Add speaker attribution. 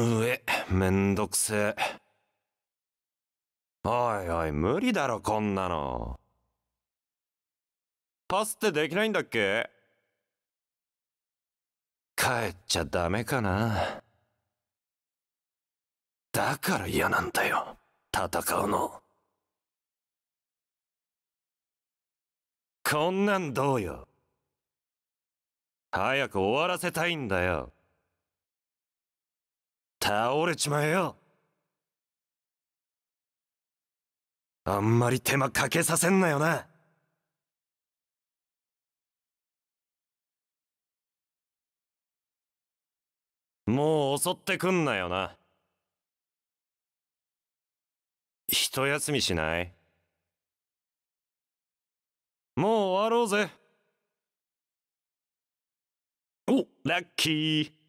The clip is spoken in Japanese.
Speaker 1: うえ、めんどくせえ。おいおい、無理だろ、こんなの。パスってできないんだっけ帰っちゃダメかな。だから嫌なんだよ、戦うの。こんなんどうよ。早く終わらせたいんだよ。倒れちまえよあんまり手間かけさせんなよなもう襲ってくんなよな一休みしないもう終わろうぜおラッキー